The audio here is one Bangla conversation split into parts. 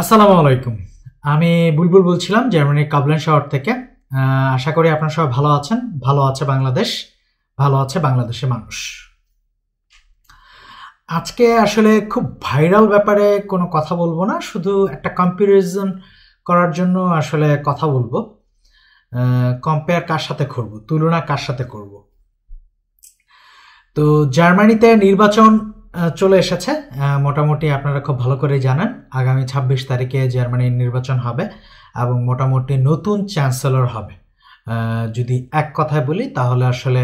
আসসালামু আলাইকুম আমি বুলবুল বলছিলাম জার্মানির কাবলেন শহর থেকে আশা করি আপনারা সবাই ভালো আছেন ভালো আছে বাংলাদেশ ভালো আছে বাংলাদেশের মানুষ আজকে আসলে খুব ভাইরাল ব্যাপারে কোনো কথা বলবো না শুধু একটা কম্পারিজন করার জন্য আসলে কথা বলবো কম্পেয়ার কার সাথে করব তুলনা কার সাথে করব তো জার্মানিতে নির্বাচন চলে এসেছে মোটামুটি আপনারা খুব ভালো করে জানেন আগামী ছাব্বিশ তারিখে জার্মানির নির্বাচন হবে এবং মোটামুটি নতুন চ্যান্সেলর হবে যদি এক কথায় বলি তাহলে আসলে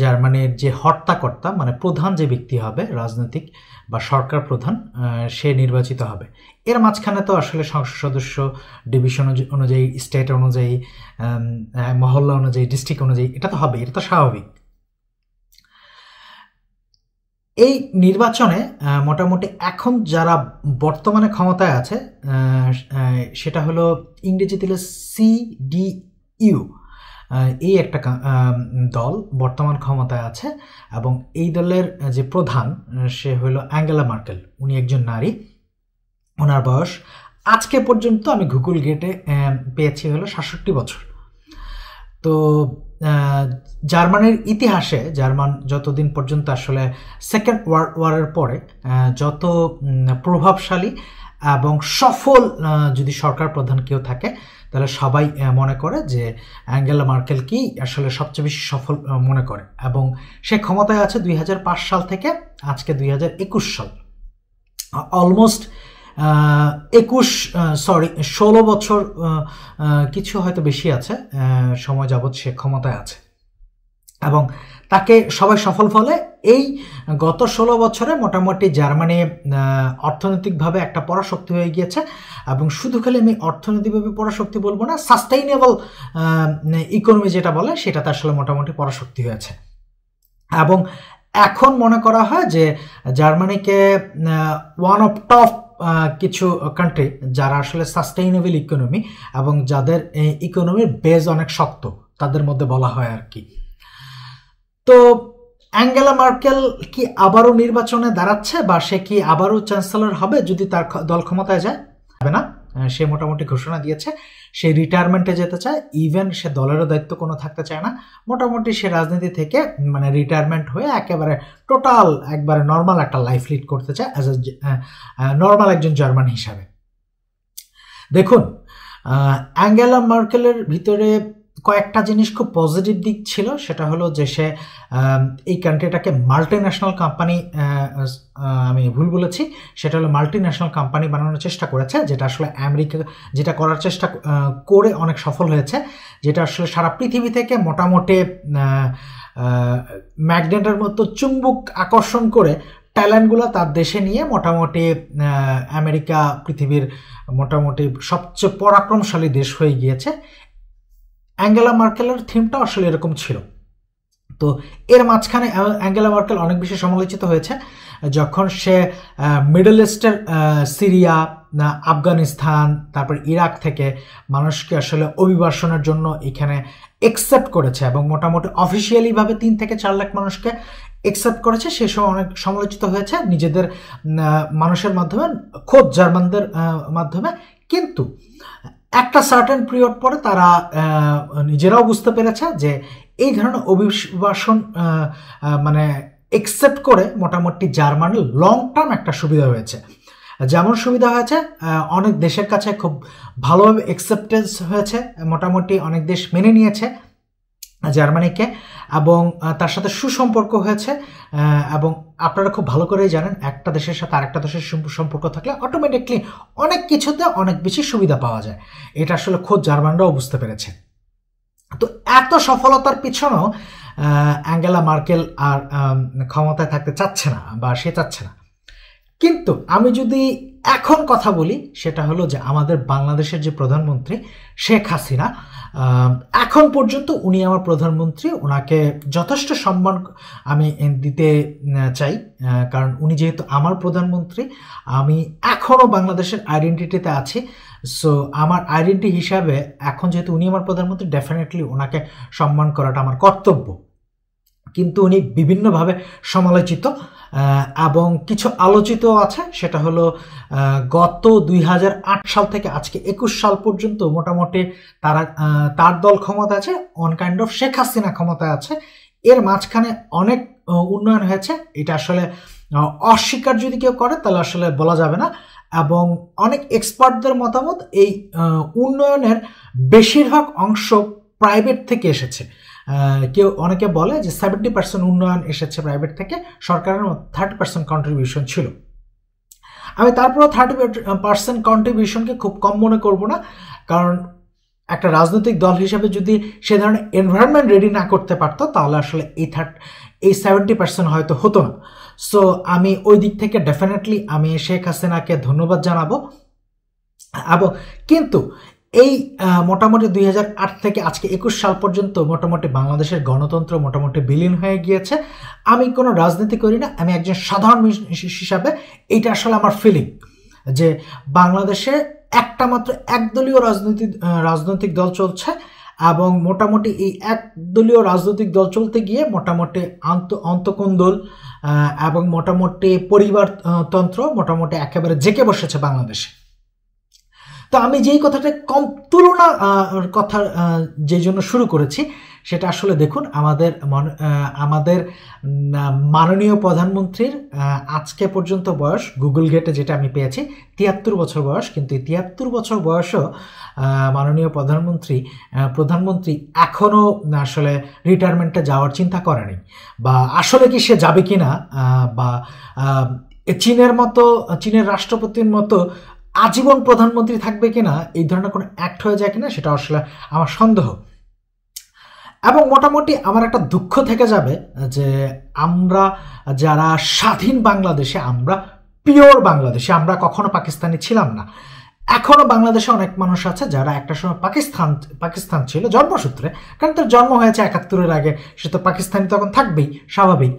জার্মানির যে হর্তাকর্তা মানে প্রধান যে ব্যক্তি হবে রাজনৈতিক বা সরকার প্রধান সে নির্বাচিত হবে এর মাঝখানে তো আসলে সংসদ সদস্য ডিভিশন অনুযায়ী স্টেট অনুযায়ী মহল্লা অনুযায়ী ডিস্ট্রিক্ট অনুযায়ী এটা তো হবে এটা তো স্বাভাবিক এই নির্বাচনে মোটামুটি এখন যারা বর্তমানে ক্ষমতায় আছে সেটা হলো ইংরেজিতে হলো সিডিইউ এই একটা দল বর্তমান ক্ষমতায় আছে এবং এই দলের যে প্রধান সে হলো অ্যাঙ্গেলা মার্কেল উনি একজন নারী ওনার বয়স আজকে পর্যন্ত আমি গুগল গেটে পেয়েছি হলো সাতষট্টি বছর তো জার্মানির ইতিহাসে জার্মান যতদিন পর্যন্ত আসলে সেকেন্ড ওয়ার্ল্ড ওয়ারের পরে যত প্রভাবশালী এবং সফল যদি সরকার প্রধান কেউ থাকে তাহলে সবাই মনে করে যে অ্যাঙ্গেলা মার্কেলকেই আসলে সবচেয়ে বেশি সফল মনে করে এবং সে ক্ষমতায় আছে দুই সাল থেকে আজকে দুই সাল অলমোস্ট একুশ সরি ষোলো বছর কিছু হয়তো বেশি আছে সময় যাবৎ সে ক্ষমতায় আছে এবং তাকে সবাই সফল ফলে এই গত ষোলো বছরে মোটামুটি জার্মানি অর্থনৈতিকভাবে একটা পরাশক্তি হয়ে গিয়েছে এবং শুধু খালি আমি অর্থনৈতিকভাবে পরাশক্তি বলবো না সাস্টেইনেবল ইকোনমি যেটা বলে সেটাতে আসলে মোটামুটি পরাশক্তি হয়েছে এবং এখন মনে করা হয় যে জার্মানিকে ওয়ান অফ টপ কিছু কান্ট্রি যারা আসলে সাস্টেইনেবল ইকোনমি এবং যাদের ইকোনমির বেজ অনেক শক্ত তাদের মধ্যে বলা হয় আর কি তো অ্যাঙ্গেলা মার্কেল কি আবারও নির্বাচনে দাঁড়াচ্ছে বা সে কি আবারও চ্যান্সেলর হবে যদি তার দল ক্ষমতায় যায় না সে মোটামুটি ঘোষণা দিয়েছে সে রিটায়ারমেন্টে যেতে চায় ইভেন সে দলেরও দায়িত্ব কোনো থাকতে চায় না মোটামুটি সে রাজনীতি থেকে মানে রিটায়ারমেন্ট হয়ে একেবারে টোটাল একবারে নর্মাল একটা লাইফ লিড করতে চায় অ্যাজ এ নর্মাল একজন জার্মান হিসাবে দেখুন অ্যাঙ্গেলা মার্কেলের ভিতরে কয়েকটা জিনিস খুব পজিটিভ দিক ছিল সেটা হলো যে সে এই কান্ট্রিটাকে মাল্টি ন্যাশনাল কোম্পানি আমি ভুল বলেছি সেটা হলো মাল্টি ন্যাশনাল কোম্পানি বানানোর চেষ্টা করেছে যেটা আসলে আমেরিকা যেটা করার চেষ্টা করে অনেক সফল হয়েছে যেটা আসলে সারা পৃথিবী থেকে মোটামুটি ম্যাগনেটের মতো চুম্বুক আকর্ষণ করে ট্যালেন্টগুলো তার দেশে নিয়ে মোটামুটি আমেরিকা পৃথিবীর মোটামুটি সবচেয়ে পরাক্রমশালী দেশ হয়ে গিয়েছে অ্যাঙ্গেলা মার্কেলের থিমটা আসলে এরকম ছিল তো এর মাঝখানে অ্যাঙ্গেলা মার্কেল অনেক বেশি সমালোচিত হয়েছে যখন সে মিডল ইস্টের সিরিয়া আফগানিস্তান তারপর ইরাক থেকে মানুষকে আসলে অভিবাসনের জন্য এখানে একসেপ্ট করেছে এবং মোটামুটি অফিসিয়ালিভাবে তিন থেকে চার লাখ মানুষকে একসেপ্ট করেছে সেসব অনেক সমালোচিত হয়েছে নিজেদের মানুষের মাধ্যমে খোদ জার্মানদের মাধ্যমে কিন্তু একটা সার্টেন পিরিয়ড পরে তারা নিজেরাও বুঝতে পেরেছে যে এই ধরনের অভিবাসন মানে একসেপ্ট করে মোটামুটি জার্মানির লং টার্ম একটা সুবিধা হয়েছে যেমন সুবিধা হয়েছে অনেক দেশের কাছে খুব ভালোভাবে এক্সেপ্টেন্স হয়েছে মোটামুটি অনেক দেশ মেনে নিয়েছে জার্মানিকে এবং তার সাথে সুসম্পর্ক হয়েছে এবং আপনারা খুব ভালো করেই জানেন একটা দেশের সাথে আরেকটা দেশের সম্পর্ক থাকলে অটোমেটিকলি অনেক কিছুতে অনেক বেশি সুবিধা পাওয়া যায় এটা আসলে খোদ জার্মানরাও বুঝতে পেরেছে তো এত সফলতার পিছনেও অ্যাঙ্গেলা মার্কেল আর ক্ষমতায় থাকতে চাচ্ছে না বা সে চাচ্ছে না কিন্তু আমি যদি এখন কথা বলি সেটা হলো যে আমাদের বাংলাদেশের যে প্রধানমন্ত্রী শেখ হাসিনা এখন পর্যন্ত উনি আমার প্রধানমন্ত্রী ওনাকে যথেষ্ট সম্মান আমি দিতে চাই কারণ উনি যেহেতু আমার প্রধানমন্ত্রী আমি এখনও বাংলাদেশের আইডেন্টিটিতে আছি সো আমার আইডেন্টি হিসাবে এখন যেহেতু উনি আমার প্রধানমন্ত্রী ডেফিনেটলি ওনাকে সম্মান করাটা আমার কর্তব্য কিন্তু উনি বিভিন্নভাবে সমালোচিত এবং কিছু আলোচিত আছে সেটা হলো গত দুই সাল থেকে আজকে একুশ সাল পর্যন্ত মোটামুটি তারা তার দল ক্ষমতা আছে on kind of Sheikh Hasina ক্ষমতা আছে এর মাঝখানে অনেক উন্নয়ন হয়েছে এটা আসলে অস্বীকার যদি কেউ করে তাহলে আসলে বলা যাবে না এবং অনেক এক্সপার্টদের মতামত এই উন্নয়নের বেশিরভাগ অংশ প্রাইভেট থেকে এসেছে কেউ অনেকে বলে যে সেভেন্টি পার্সেন্ট উন্নয়ন এসেছে প্রাইভেট থেকে সরকারের থার্টি পার্সেন্ট কন্ট্রিবিউশন ছিল আমি তারপরেও থার্টি পার্সেন্ট কন্ট্রিবিউশনকে খুব কম মনে করব না কারণ একটা রাজনৈতিক দল হিসাবে যদি সে ধরনের এনভায়রনমেন্ট রেডি না করতে পারতো তাহলে আসলে এই থার্ড এই সেভেন্টি পার্সেন্ট হয়তো হতো না সো আমি ওই দিক থেকে ডেফিনেটলি আমি শেখ হাসিনাকে ধন্যবাদ জানাবো এবং কিন্তু এই মোটামুটি দুই থেকে আজকে একুশ সাল পর্যন্ত মোটামুটি বাংলাদেশের গণতন্ত্র মোটামুটি বিলীন হয়ে গিয়েছে আমি কোনো রাজনীতি করি না আমি একজন সাধারণ হিসাবে এইটা আসলে আমার ফিলিং যে বাংলাদেশে একটা মাত্র একদলীয় রাজনৈতিক রাজনৈতিক দল চলছে এবং মোটামুটি এই একদলীয় রাজনৈতিক দল চলতে গিয়ে মোটামুটি আন্ত অন্তকোন্দল এবং মোটামুটি পরিবারতন্ত্র মোটামুটি একেবারে জেঁকে বসেছে বাংলাদেশে তো আমি যেই কথাটা কম তুলনা কথা যে জন্য শুরু করেছি সেটা আসলে দেখুন আমাদের আমাদের মাননীয় প্রধানমন্ত্রীর আজকে পর্যন্ত বয়স গুগল গেটে যেটা আমি পেয়েছি তিয়াত্তর বছর বয়স কিন্তু এই তিয়াত্তর বছর বয়সও মাননীয় প্রধানমন্ত্রী প্রধানমন্ত্রী এখনও আসলে রিটায়ারমেন্টে যাওয়ার চিন্তা করেনি বা আসলে কি সে যাবে কি না বা চীনের মতো চীনের রাষ্ট্রপতির মতো আজীবন প্রধানমন্ত্রী থাকবে কিনা এই ধরনের কোনো অ্যাক্ট হয়ে যায় কিনা সেটা আসলে আমার সন্দেহ এবং মোটামুটি আমার একটা দুঃখ থেকে যাবে যে আমরা যারা স্বাধীন বাংলাদেশে আমরা পিওর বাংলাদেশে আমরা কখনো পাকিস্তানি ছিলাম না এখনও বাংলাদেশে অনেক মানুষ আছে যারা একটা সময় পাকিস্তান পাকিস্তান ছিল জন্মসূত্রে কারণ তার জন্ম হয়েছে একাত্তরের আগে সে তো পাকিস্তানি তখন থাকবেই স্বাভাবিক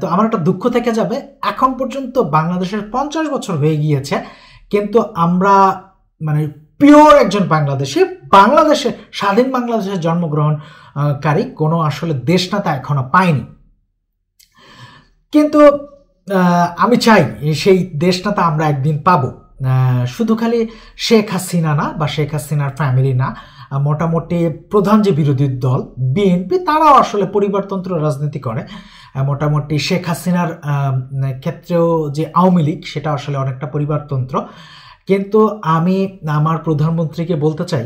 তো আমার একটা দুঃখ থেকে যাবে এখন পর্যন্ত বাংলাদেশের পঞ্চাশ বছর হয়ে গিয়েছে কিন্তু আমরা মানে পিওর একজন বাংলাদেশে বাংলাদেশে স্বাধীন বাংলাদেশে জন্মগ্রহণকারী কোনো আসলে দেশ তা এখনও পায়নি কিন্তু আমি চাই সেই তা আমরা একদিন পাবো শুধু খালি শেখ হাসিনা না বা শেখ হাসিনার ফ্যামিলি না মোটামুটি প্রধান যে বিরোধী দল বিএনপি তারাও আসলে পরিবারতন্ত্র রাজনীতি করে মোটামুটি শেখ হাসিনার ক্ষেত্রেও যে আওয়ামী লীগ সেটা আসলে অনেকটা পরিবারতন্ত্র কিন্তু আমি আমার প্রধানমন্ত্রীকে বলতে চাই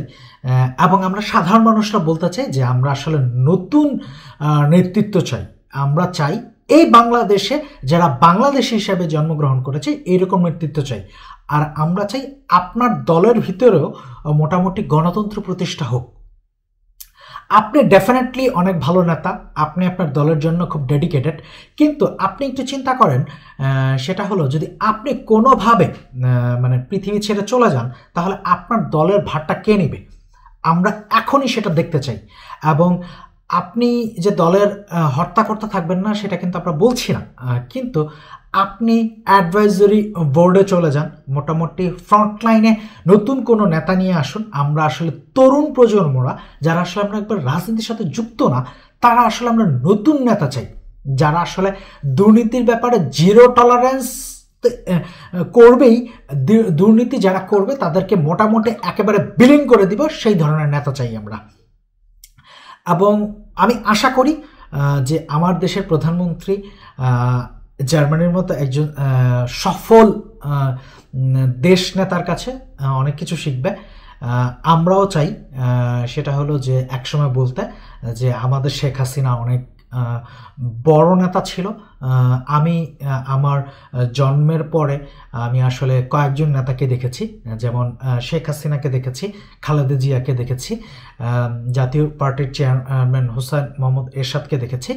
এবং আমরা সাধারণ মানুষরা বলতে চাই যে আমরা আসলে নতুন নেতৃত্ব চাই আমরা চাই এই বাংলাদেশে যারা বাংলাদেশ হিসাবে জন্মগ্রহণ করেছে এরকম নেতৃত্ব চাই আর আমরা চাই আপনার দলের ভিতরেও মোটামুটি গণতন্ত্র প্রতিষ্ঠা হোক আপনি ডেফিনেটলি অনেক ভালো নেতা আপনি আপনার দলের জন্য খুব ডেডিকেটেড কিন্তু আপনি একটু চিন্তা করেন সেটা হলো যদি আপনি কোনোভাবে মানে পৃথিবী ছেড়ে চলে যান তাহলে আপনার দলের ভারটা কে নেবে আমরা এখনই সেটা দেখতে চাই এবং আপনি যে দলের হর্তাকর্তা থাকবেন না সেটা কিন্তু আমরা বলছি না কিন্তু আপনি অ্যাডভাইজরি বোর্ডে চলে যান মোটামুটি ফ্রন্টলাইনে নতুন কোনো নেতা নিয়ে আসুন আমরা আসলে তরুণ প্রজন্মরা যারা আসলে আমরা একবার রাজনীতির সাথে যুক্ত না তারা আসলে আমরা নতুন নেতা চাই যারা আসলে দুর্নীতির ব্যাপারে জিরো টলারেন্স করবেই দুর্নীতি যারা করবে তাদেরকে মোটামুটি একেবারে বিলিং করে দিব সেই ধরনের নেতা চাই আমরা এবং আমি আশা করি যে আমার দেশের প্রধানমন্ত্রী জার্মানির মতো একজন সফল দেশ নেতার কাছে অনেক কিছু শিখবে আমরাও চাই সেটা হলো যে একসময় বলতে যে আমাদের শেখ হাসিনা অনেক বড় নেতা ছিল আমি আমার জন্মের পরে আমি আসলে কয়েকজন নেতাকে দেখেছি যেমন শেখ হাসিনাকে দেখেছি খালেদা জিয়াকে দেখেছি জাতীয় পার্টির চেয়ারম্যান হুসেন মোহাম্মদ এরশাদকে দেখেছি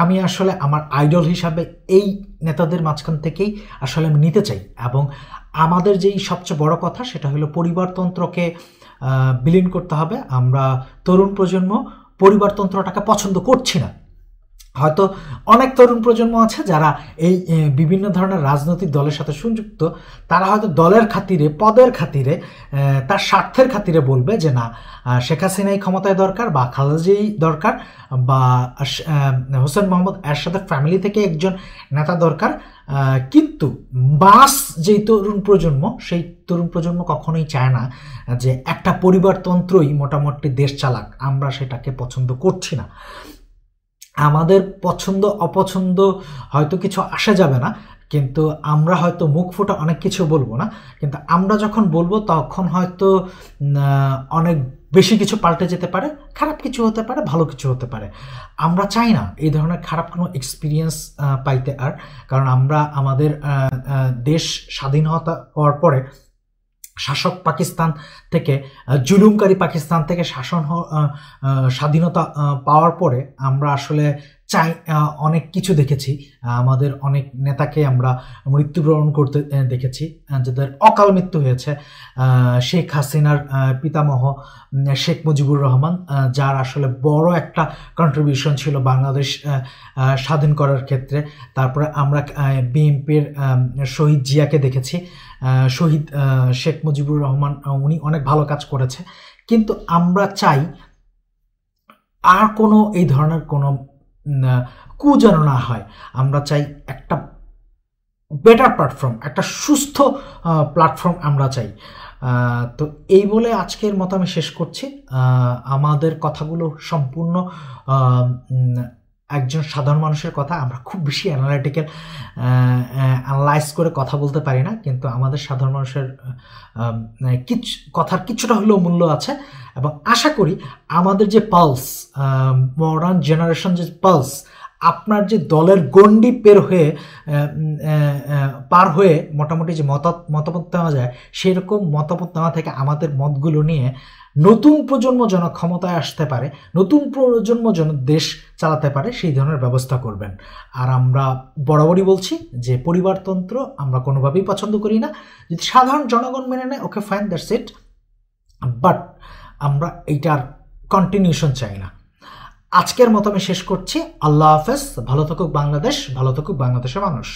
আমি আসলে আমার আইডল হিসাবে এই নেতাদের মাঝখান থেকেই আসলে আমি নিতে চাই এবং আমাদের যেই সবচেয়ে বড় কথা সেটা হলো পরিবারতন্ত্রকে বিলীন করতে হবে আমরা তরুণ প্রজন্ম পরিবারতন্ত্রটাকে পছন্দ করছি না হয়তো অনেক তরুণ প্রজন্ম আছে যারা এই বিভিন্ন ধরনের রাজনৈতিক দলের সাথে সংযুক্ত তারা হয়তো দলের খাতিরে পদের খাতিরে তার স্বার্থের খাতিরে বলবে যে না শেখ হাসিনাই ক্ষমতায় দরকার বা খালেজিই দরকার বা হোসেন মোহাম্মদ এরশাদের ফ্যামিলি থেকে একজন নেতা দরকার কিন্তু বাস যেই তরুণ প্রজন্ম সেই তরুণ প্রজন্ম কখনোই চায় না যে একটা পরিবারতন্ত্রই মোটামুটি দেশ চালাক আমরা সেটাকে পছন্দ করছি না আমাদের পছন্দ অপছন্দ হয়তো কিছু আসা যাবে না কিন্তু আমরা হয়তো মুখ ফুটে অনেক কিছু বলবো না কিন্তু আমরা যখন বলবো তখন হয়তো অনেক বেশি কিছু পাল্টে যেতে পারে খারাপ কিছু হতে পারে ভালো কিছু হতে পারে আমরা চাই না এই ধরনের খারাপ কোনো এক্সপিরিয়েন্স পাইতে আর কারণ আমরা আমাদের দেশ স্বাধীনতা হওয়ার পরে শাসক পাকিস্তান থেকে জুলুমকারী পাকিস্তান থেকে শাসন স্বাধীনতা পাওয়ার পরে আমরা আসলে চাই অনেক কিছু দেখেছি আমাদের অনেক নেতাকে আমরা মৃত্যুবরণ করতে দেখেছি যাদের অকাল মৃত্যু হয়েছে শেখ হাসিনার পিতামহ শেখ মুজিবুর রহমান যার আসলে বড় একটা কন্ট্রিবিউশন ছিল বাংলাদেশ স্বাধীন করার ক্ষেত্রে তারপরে আমরা বিএনপির শহীদ জিয়াকে দেখেছি শহীদ শেখ মুজিবুর রহমান উনি অনেক ভালো কাজ করেছে কিন্তু আমরা চাই আর কোনো এই ধরনের কোনো কু যেন না হয় আমরা চাই একটা বেটার প্ল্যাটফর্ম একটা সুস্থ প্ল্যাটফর্ম আমরা চাই তো এই বলে আজকের মতো আমি শেষ করছি আমাদের কথাগুলো সম্পূর্ণ একজন সাধারণ মানুষের কথা আমরা খুব বেশি অ্যানালাইটিক্যাল অ্যানালাইজ করে কথা বলতে পারি না কিন্তু আমাদের সাধারণ মানুষের কিছু কথার কিছুটা হলেও মূল্য আছে এবং আশা করি আমাদের যে পালস মডার্ন জেনারেশন যে পালস আপনার যে দলের গণ্ডি পের হয়ে পার হয়ে মোটামুটি যে মত মতামত দেওয়া যায় সেরকম মতামত নেওয়া থেকে আমাদের মতগুলো নিয়ে নতুন প্রজন্ম যেন ক্ষমতায় আসতে পারে নতুন প্রজন্ম যেন দেশ চালাতে পারে সেই ধরনের ব্যবস্থা করবেন আর আমরা বরাবরই বলছি যে পরিবারতন্ত্র আমরা কোনোভাবেই পছন্দ করি না যদি সাধারণ জনগণ মেনে নেয় okay fine that's it but আমরা এইটার কন্টিনিউশন চাই না আজকের মতো আমি শেষ করছি আল্লাহ হাফেজ ভালো থাকুক বাংলাদেশ ভালো থাকুক বাংলাদেশের মানুষ